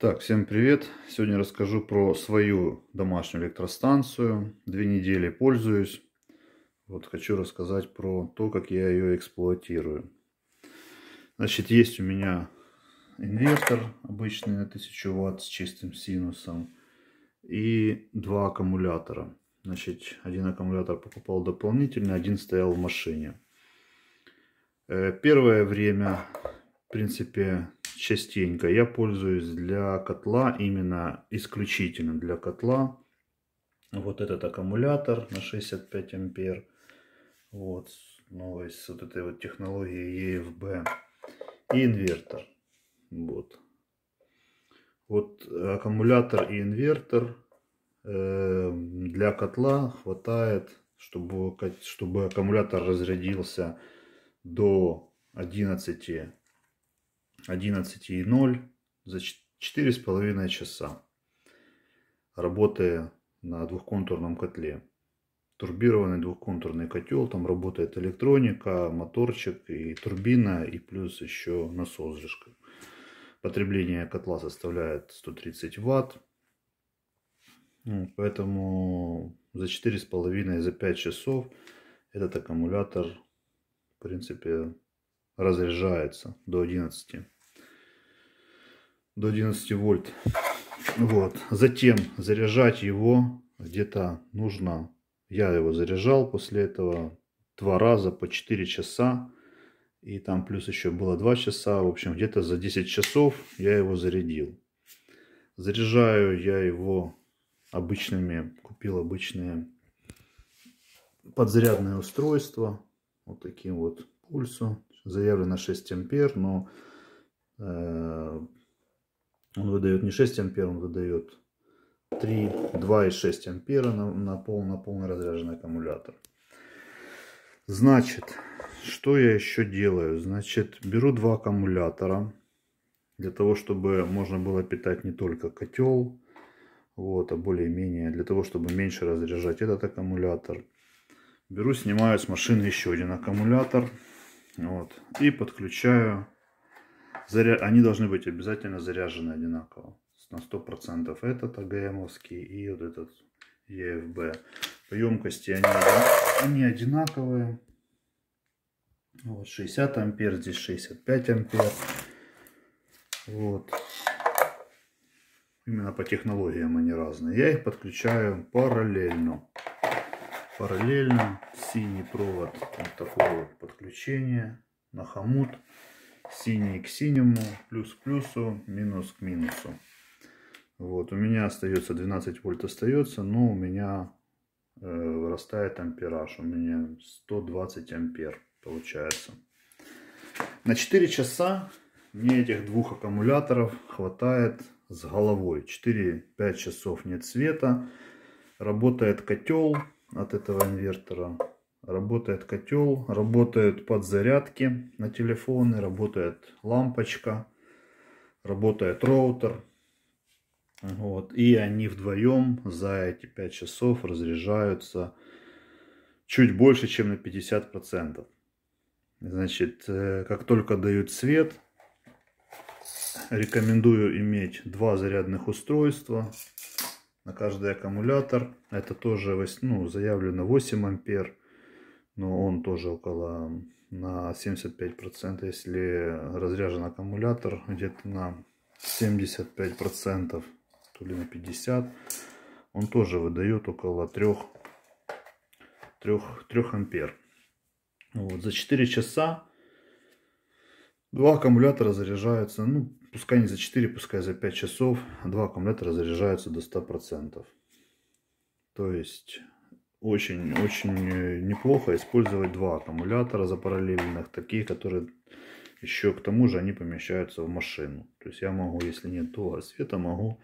Так, всем привет! Сегодня расскажу про свою домашнюю электростанцию. Две недели пользуюсь. Вот хочу рассказать про то, как я ее эксплуатирую. Значит, есть у меня инвертор обычный на 1000 ватт с чистым синусом и два аккумулятора. Значит, один аккумулятор покупал дополнительно, один стоял в машине. Э, первое время, в принципе, частенько. Я пользуюсь для котла, именно исключительно для котла. Вот этот аккумулятор на 65 ампер. Вот, новой с вот этой вот технологией EFB. И инвертор. Вот. Вот аккумулятор и инвертор э, для котла хватает, чтобы, чтобы аккумулятор разрядился до 11 11.0 за 4,5 часа работая на двухконтурном котле. Турбированный двухконтурный котел, там работает электроника, моторчик и турбина, и плюс еще насос же. Потребление котла составляет 130 ватт. Ну, поэтому за 45 и за часов этот аккумулятор, в принципе, разряжается до 11 до 11 вольт вот затем заряжать его где-то нужно я его заряжал после этого два раза по 4 часа и там плюс еще было 2 часа в общем где-то за 10 часов я его зарядил заряжаю я его обычными купил обычные подзарядное устройство вот таким вот пульсом заявлено 6 ампер, но э, он выдает не 6 ампер, он выдает 3, 2 и 6 ампера на, на, пол, на полный разряженный аккумулятор. Значит, что я еще делаю? Значит, беру два аккумулятора для того, чтобы можно было питать не только котел, вот, а более-менее, для того, чтобы меньше разряжать этот аккумулятор. Беру, снимаю с машины еще один аккумулятор. Вот. И подключаю. Заря... Они должны быть обязательно заряжены одинаково. На 100% этот АГМовский и вот этот EFB. По емкости они, они одинаковые. Вот 60 ампер, здесь 65 ампер. Вот. Именно по технологиям они разные. Я их подключаю параллельно. Параллельно синий провод вот такого подключения на хомут. Синий к синему, плюс к плюсу, минус к минусу. Вот, у меня остается 12 вольт остается, но у меня э, вырастает ампераж. У меня 120 ампер получается. На 4 часа мне этих двух аккумуляторов хватает с головой. 4-5 часов нет света. Работает котел от этого инвертора. Работает котел, работают подзарядки на телефоны, работает лампочка, работает роутер. Вот. И они вдвоем за эти 5 часов разряжаются чуть больше, чем на 50%. Значит, э, как только дают свет, рекомендую иметь два зарядных устройства на каждый аккумулятор. Это тоже ну, заявлено 8 ампер, но он тоже около на 75%, если разряжен аккумулятор где-то на 75%, то ли на 50%, он тоже выдает около 3, 3, 3 ампер. Вот, за 4 часа Два аккумулятора заряжаются, ну, пускай не за 4, пускай за 5 часов. А два аккумулятора заряжаются до 100%. То есть очень-очень э, неплохо использовать два аккумулятора запараллельных, такие, которые еще к тому же они помещаются в машину. То есть я могу, если нет того света, могу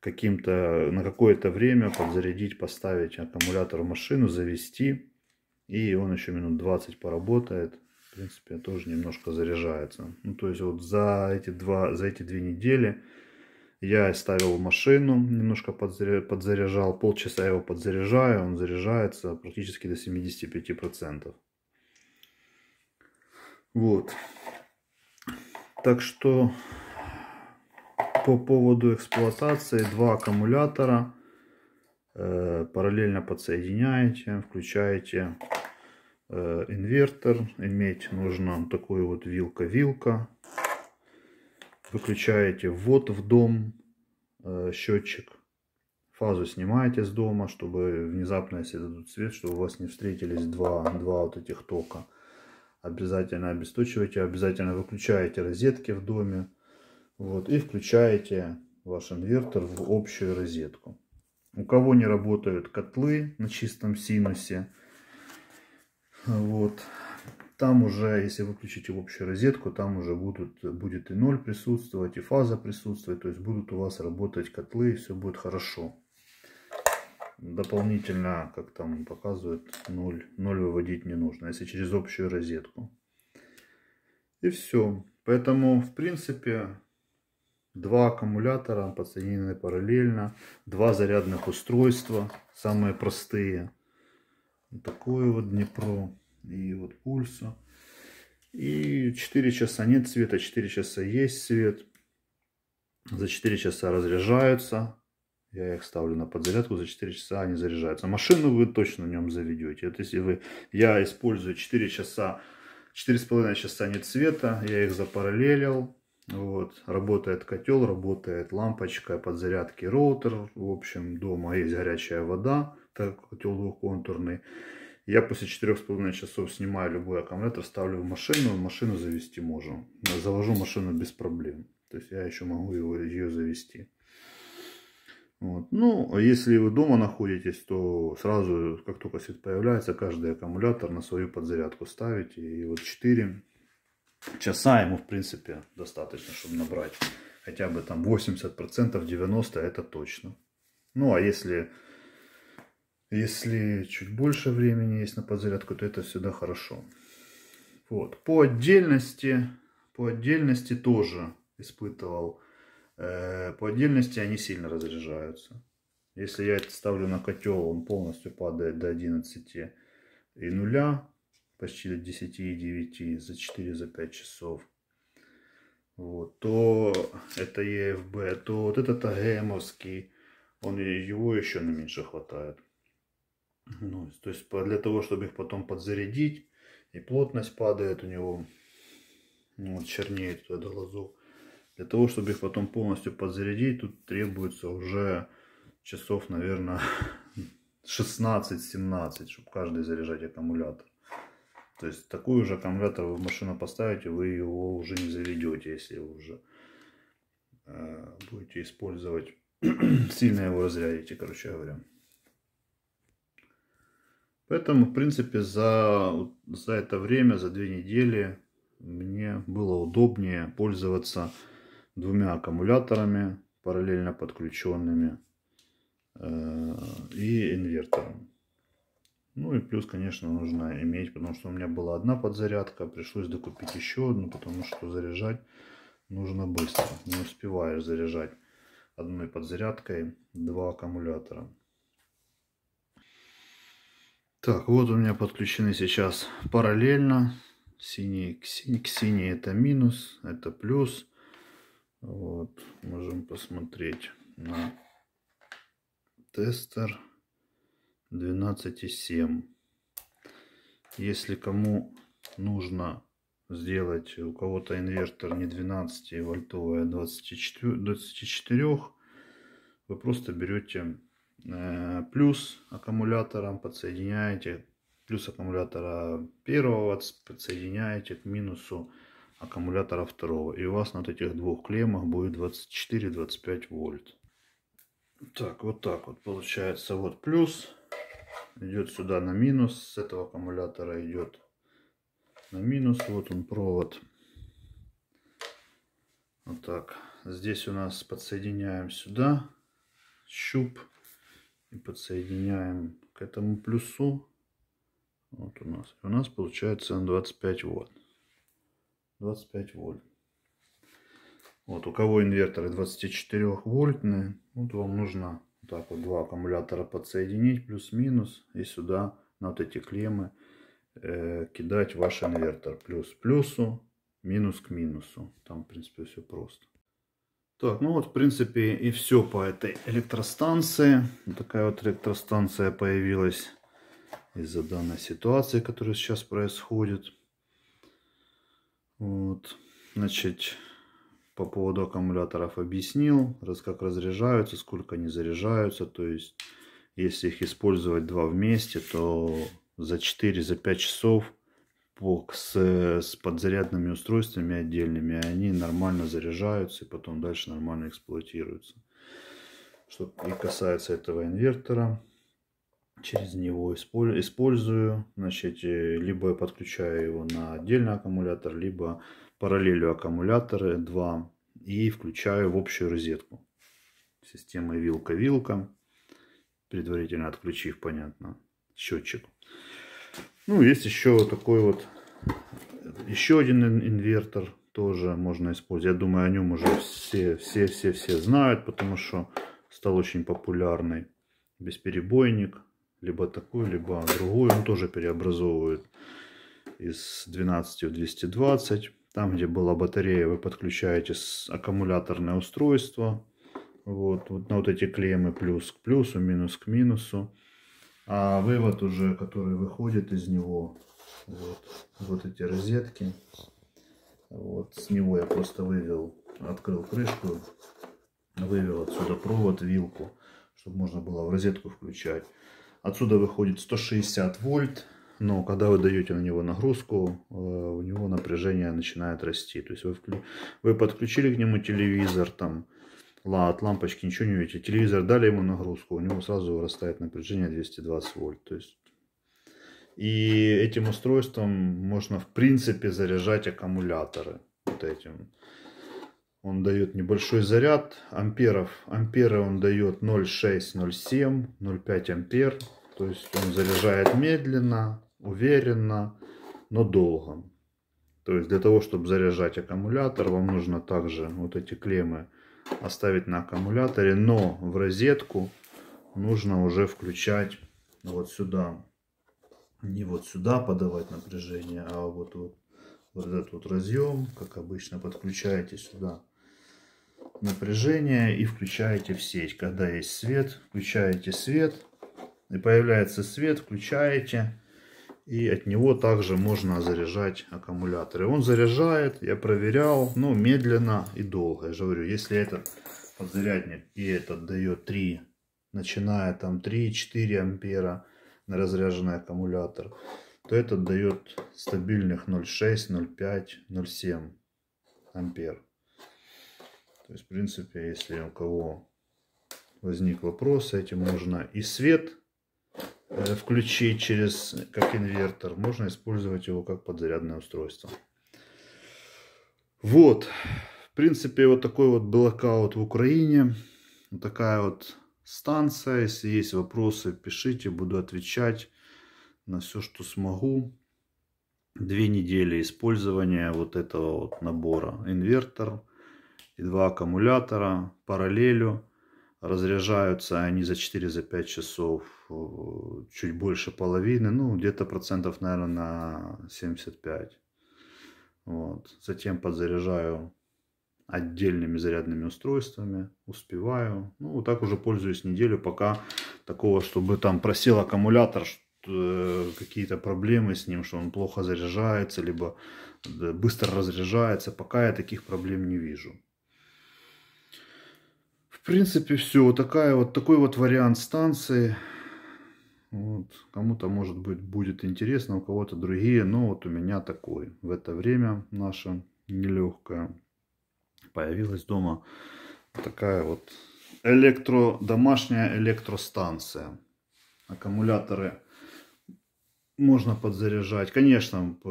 каким-то на какое-то время подзарядить, поставить аккумулятор в машину, завести. И он еще минут 20 поработает в принципе, тоже немножко заряжается. Ну, то есть вот за эти, два, за эти две недели я ставил машину, немножко подзаряжал, полчаса его подзаряжаю, он заряжается практически до 75%. Вот. Так что по поводу эксплуатации два аккумулятора э, параллельно подсоединяете, включаете Э, инвертор. Иметь нужно такой вот вилка-вилка. Выключаете ввод в дом э, счетчик. Фазу снимаете с дома, чтобы внезапно, если дадут свет, чтобы у вас не встретились два, два вот этих тока. Обязательно обесточиваете, обязательно выключаете розетки в доме. Вот, и включаете ваш инвертор в общую розетку. У кого не работают котлы на чистом синусе, вот. Там уже, если вы в общую розетку, там уже будут, будет и ноль присутствовать, и фаза присутствовать. То есть будут у вас работать котлы, и все будет хорошо. Дополнительно, как там показывают, ноль, ноль выводить не нужно, если через общую розетку. И все. Поэтому, в принципе, два аккумулятора подсоединены параллельно, два зарядных устройства, самые простые такое вот Днепро и вот Пульса. И 4 часа нет света, 4 часа есть свет. За 4 часа разряжаются. Я их ставлю на подзарядку, за 4 часа они заряжаются. Машину вы точно нем заведете. Это если вы, я использую 4 часа, 4,5 часа нет света, я их запараллелил. Вот. Работает котел, работает лампочка подзарядки роутер. В общем, дома есть горячая вода, так котел двухконтурный. Я после четырех с половиной часов снимаю любой аккумулятор, ставлю в машину, машину завести можем. Завожу машину без проблем. То есть я еще могу его, ее завести. Вот. Ну, а если вы дома находитесь, то сразу, как только свет появляется, каждый аккумулятор на свою подзарядку ставите. И вот 4 часа ему, в принципе, достаточно, чтобы набрать хотя бы там 80%, процентов, 90% это точно. Ну, а если, если чуть больше времени есть на подзарядку, то это всегда хорошо. Вот. По отдельности, по отдельности тоже испытывал. Э, по отдельности они сильно разряжаются. Если я это ставлю на котел, он полностью падает до 11 и нуля почти до и 10,9 за 4, за 5 часов, вот, то это ЕФБ, то вот этот АГМовский, он, его еще на меньше хватает. Ну, то есть для того, чтобы их потом подзарядить, и плотность падает у него, ну, вот чернеет туда до лазов. Для того, чтобы их потом полностью подзарядить, тут требуется уже часов, наверное, 16-17, чтобы каждый заряжать аккумулятор. То есть такую же аккумулятор вы в машину поставите, вы его уже не заведете, если вы уже э, будете использовать, сильно его разрядите, короче говоря. Поэтому, в принципе, за, за это время, за две недели мне было удобнее пользоваться двумя аккумуляторами, параллельно подключенными, э, и инвертором. Ну и плюс, конечно, нужно иметь, потому что у меня была одна подзарядка, пришлось докупить еще одну, потому что заряжать нужно быстро. Не успеваешь заряжать одной подзарядкой два аккумулятора. Так, вот у меня подключены сейчас параллельно. Синий к, синий, к синий это минус, это плюс. Вот, можем посмотреть на тестер. 12,7. Если кому нужно сделать у кого-то инвертор не 12 вольтовый, а 24, 24 вы просто берете э, плюс аккумулятором, подсоединяете плюс аккумулятора первого, подсоединяете к минусу аккумулятора второго. И у вас на вот этих двух клеммах будет 24-25 вольт. Так, вот так вот получается. Вот плюс идет сюда на минус, с этого аккумулятора идет на минус, вот он провод. Вот так. Здесь у нас подсоединяем сюда щуп и подсоединяем к этому плюсу. Вот у нас. У нас получается 25 вольт. 25 вольт. Вот у кого инверторы 24 вольтные, вот вам нужна так вот два аккумулятора подсоединить плюс-минус и сюда на вот эти клеммы э, кидать ваш инвертор. Плюс к плюсу, минус к минусу. Там в принципе все просто. Так, ну вот в принципе и все по этой электростанции. Вот такая вот электростанция появилась из-за данной ситуации, которая сейчас происходит. Вот, значит, по поводу аккумуляторов объяснил, раз как разряжаются, сколько они заряжаются. То есть, если их использовать два вместе, то за 4-5 за часов с, с подзарядными устройствами отдельными они нормально заряжаются и потом дальше нормально эксплуатируются. Что и касается этого инвертора, через него использую. Значит, э, либо я подключаю его на отдельный аккумулятор, либо параллелю аккумуляторы 2 и включаю в общую розетку. Система вилка-вилка, предварительно отключив, понятно, счетчик. Ну, есть еще вот такой вот, еще один инвертор тоже можно использовать. Я думаю, о нем уже все, все, все, все знают, потому что стал очень популярный бесперебойник. Либо такой, либо другой. Он тоже преобразовывает из 12 в 220. Там, где была батарея, вы подключаете аккумуляторное устройство. Вот, вот на вот эти клеммы плюс к плюсу, минус к минусу. А вывод уже, который выходит из него, вот, вот эти розетки. Вот с него я просто вывел, открыл крышку, вывел отсюда провод, вилку, чтобы можно было в розетку включать. Отсюда выходит 160 вольт но когда вы даете на него нагрузку, э, у него напряжение начинает расти. То есть вы, вы подключили к нему телевизор, там, лад, лампочки, ничего не видите. Телевизор дали ему нагрузку, у него сразу вырастает напряжение 220 вольт. То есть и этим устройством можно, в принципе, заряжать аккумуляторы. Вот этим. Он дает небольшой заряд амперов. Амперы он дает 0,6, 0,7, 0,5 ампер. То есть он заряжает медленно уверенно, но долго. То есть для того, чтобы заряжать аккумулятор, вам нужно также вот эти клеммы оставить на аккумуляторе, но в розетку нужно уже включать вот сюда. Не вот сюда подавать напряжение, а вот, вот, вот этот вот разъем, как обычно, подключаете сюда напряжение и включаете в сеть. Когда есть свет, включаете свет, и появляется свет, включаете и от него также можно заряжать аккумуляторы. Он заряжает, я проверял, но медленно и долго. Я же говорю, если этот подзарядник и этот дает 3, начиная там 3-4 ампера на разряженный аккумулятор, то этот дает стабильных 0,6, 0,5, 0,7 ампер. То есть, в принципе, если у кого возник вопрос, этим можно и свет Э, включить через как инвертор, можно использовать его как подзарядное устройство. Вот, в принципе, вот такой вот блокаут в Украине. Вот такая вот станция. Если есть вопросы, пишите, буду отвечать на все, что смогу. Две недели использования вот этого вот набора. Инвертор и два аккумулятора параллелю. Разряжаются они за 4-5 за часов э, чуть больше половины, ну где-то процентов, наверное, на 75. Вот. Затем подзаряжаю отдельными зарядными устройствами, успеваю. Ну, вот так уже пользуюсь неделю, пока такого, чтобы там просел аккумулятор, э, какие-то проблемы с ним, что он плохо заряжается, либо э, быстро разряжается. Пока я таких проблем не вижу. В принципе, все. вот Такая вот, такой вот вариант станции. Вот. Кому-то, может быть, будет интересно, у кого-то другие. Но вот у меня такой. В это время наше нелегкое появилась дома такая вот электро, домашняя электростанция. Аккумуляторы можно подзаряжать. Конечно, э,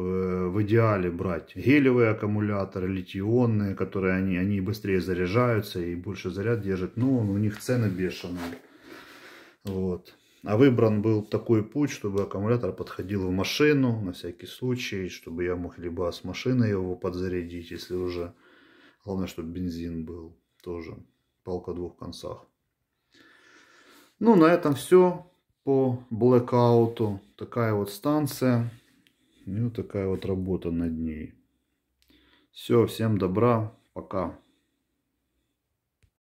в идеале брать гелевые аккумуляторы, литионные, которые они, они быстрее заряжаются и больше заряд держат. Но у них цены бешеные. Вот. А выбран был такой путь, чтобы аккумулятор подходил в машину на всякий случай, чтобы я мог либо с машины его подзарядить, если уже... Главное, чтобы бензин был тоже. Палка в двух концах. Ну, на этом все по блэкауту. Такая вот станция. И ну, вот такая вот работа над ней. Все, всем добра, пока.